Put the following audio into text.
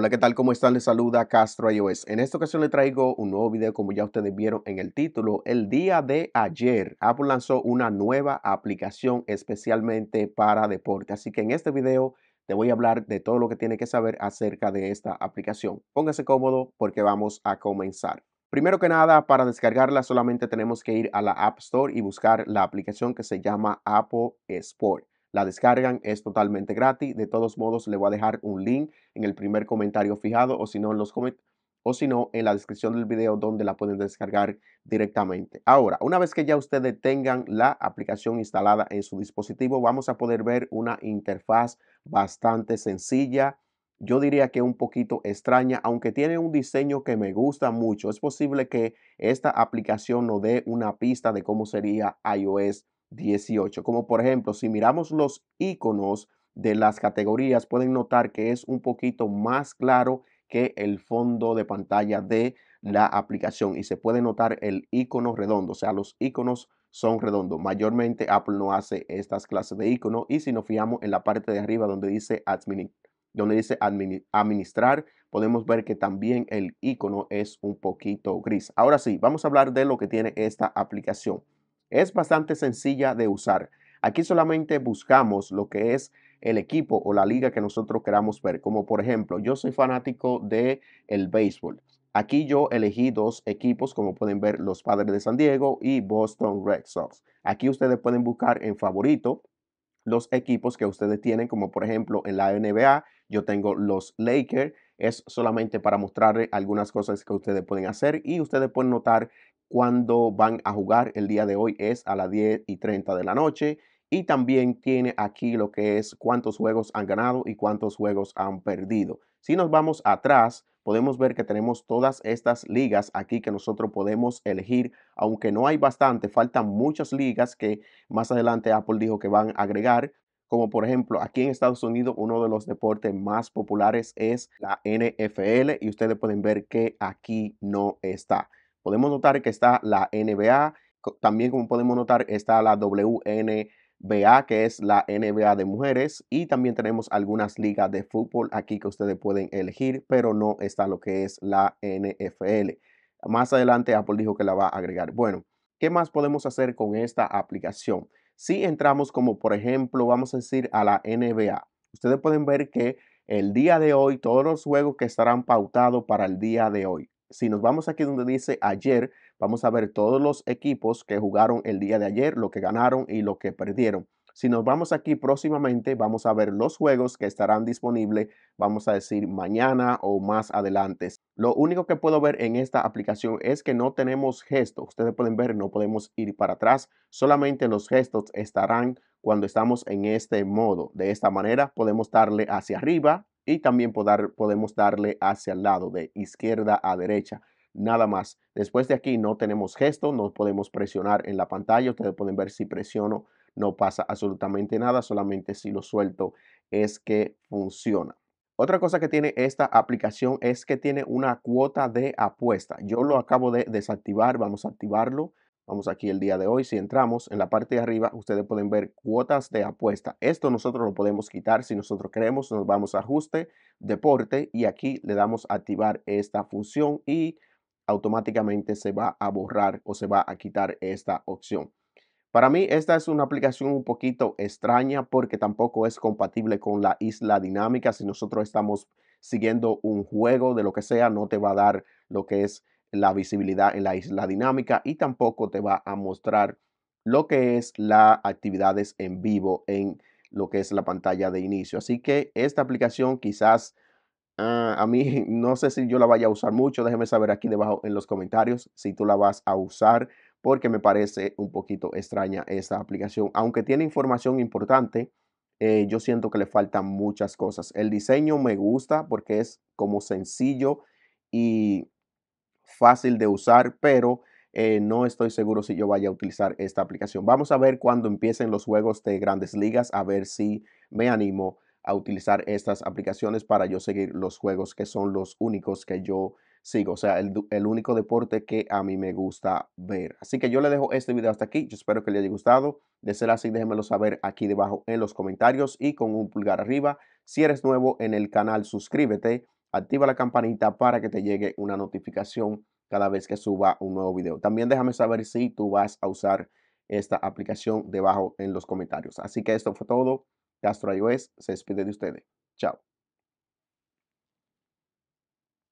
Hola, ¿qué tal? ¿Cómo están? Les saluda Castro iOS. En esta ocasión le traigo un nuevo video, como ya ustedes vieron en el título. El día de ayer, Apple lanzó una nueva aplicación especialmente para deporte. Así que en este video te voy a hablar de todo lo que tiene que saber acerca de esta aplicación. Póngase cómodo porque vamos a comenzar. Primero que nada, para descargarla solamente tenemos que ir a la App Store y buscar la aplicación que se llama Apple Sport la descargan, es totalmente gratis. De todos modos, le voy a dejar un link en el primer comentario fijado o si no en los o si no en la descripción del video donde la pueden descargar directamente. Ahora, una vez que ya ustedes tengan la aplicación instalada en su dispositivo, vamos a poder ver una interfaz bastante sencilla. Yo diría que un poquito extraña, aunque tiene un diseño que me gusta mucho. Es posible que esta aplicación nos dé una pista de cómo sería iOS 18. Como por ejemplo, si miramos los iconos de las categorías, pueden notar que es un poquito más claro que el fondo de pantalla de la aplicación y se puede notar el icono redondo, o sea, los iconos son redondos. Mayormente Apple no hace estas clases de icono y si nos fijamos en la parte de arriba donde dice donde dice administrar, podemos ver que también el icono es un poquito gris. Ahora sí, vamos a hablar de lo que tiene esta aplicación. Es bastante sencilla de usar. Aquí solamente buscamos lo que es el equipo o la liga que nosotros queramos ver. Como por ejemplo, yo soy fanático de el béisbol. Aquí yo elegí dos equipos, como pueden ver, los Padres de San Diego y Boston Red Sox. Aquí ustedes pueden buscar en favorito los equipos que ustedes tienen, como por ejemplo en la NBA, yo tengo los Lakers. Es solamente para mostrarles algunas cosas que ustedes pueden hacer y ustedes pueden notar cuando van a jugar el día de hoy es a las 10 y 30 de la noche. Y también tiene aquí lo que es cuántos juegos han ganado y cuántos juegos han perdido. Si nos vamos atrás, podemos ver que tenemos todas estas ligas aquí que nosotros podemos elegir. Aunque no hay bastante, faltan muchas ligas que más adelante Apple dijo que van a agregar. Como por ejemplo, aquí en Estados Unidos uno de los deportes más populares es la NFL y ustedes pueden ver que aquí no está. Podemos notar que está la NBA, también como podemos notar está la WNBA, que es la NBA de mujeres, y también tenemos algunas ligas de fútbol aquí que ustedes pueden elegir, pero no está lo que es la NFL. Más adelante Apple dijo que la va a agregar. Bueno, ¿qué más podemos hacer con esta aplicación? Si entramos como por ejemplo, vamos a decir a la NBA, ustedes pueden ver que el día de hoy, todos los juegos que estarán pautados para el día de hoy. Si nos vamos aquí donde dice ayer, vamos a ver todos los equipos que jugaron el día de ayer, lo que ganaron y lo que perdieron. Si nos vamos aquí próximamente, vamos a ver los juegos que estarán disponibles, vamos a decir mañana o más adelante. Lo único que puedo ver en esta aplicación es que no tenemos gestos. Ustedes pueden ver, no podemos ir para atrás. Solamente los gestos estarán cuando estamos en este modo. De esta manera podemos darle hacia arriba, y también podemos darle hacia el lado de izquierda a derecha. Nada más. Después de aquí no tenemos gesto, no podemos presionar en la pantalla. Ustedes pueden ver si presiono, no pasa absolutamente nada. Solamente si lo suelto es que funciona. Otra cosa que tiene esta aplicación es que tiene una cuota de apuesta. Yo lo acabo de desactivar. Vamos a activarlo. Vamos aquí el día de hoy. Si entramos en la parte de arriba, ustedes pueden ver cuotas de apuesta. Esto nosotros lo podemos quitar si nosotros queremos. Nos vamos a ajuste, deporte y aquí le damos activar esta función y automáticamente se va a borrar o se va a quitar esta opción. Para mí esta es una aplicación un poquito extraña porque tampoco es compatible con la isla dinámica. Si nosotros estamos siguiendo un juego de lo que sea, no te va a dar lo que es la visibilidad en la isla dinámica y tampoco te va a mostrar lo que es las actividades en vivo en lo que es la pantalla de inicio. Así que esta aplicación quizás ah, a mí no sé si yo la vaya a usar mucho. Déjeme saber aquí debajo en los comentarios si tú la vas a usar porque me parece un poquito extraña esta aplicación. Aunque tiene información importante, eh, yo siento que le faltan muchas cosas. El diseño me gusta porque es como sencillo y fácil de usar, pero eh, no estoy seguro si yo vaya a utilizar esta aplicación. Vamos a ver cuando empiecen los juegos de grandes ligas, a ver si me animo a utilizar estas aplicaciones para yo seguir los juegos que son los únicos que yo sigo, o sea, el, único deporte que a mí me gusta ver. Así que yo le dejo este video hasta aquí, yo espero que le haya gustado, de ser así déjenmelo saber aquí debajo en los comentarios y con un pulgar arriba. Si eres nuevo en el canal, suscríbete activa la campanita para que te llegue una notificación cada vez que suba un nuevo video. También déjame saber si tú vas a usar esta aplicación debajo en los comentarios. Así que esto fue todo. Castro iOS se despide de ustedes. Chao.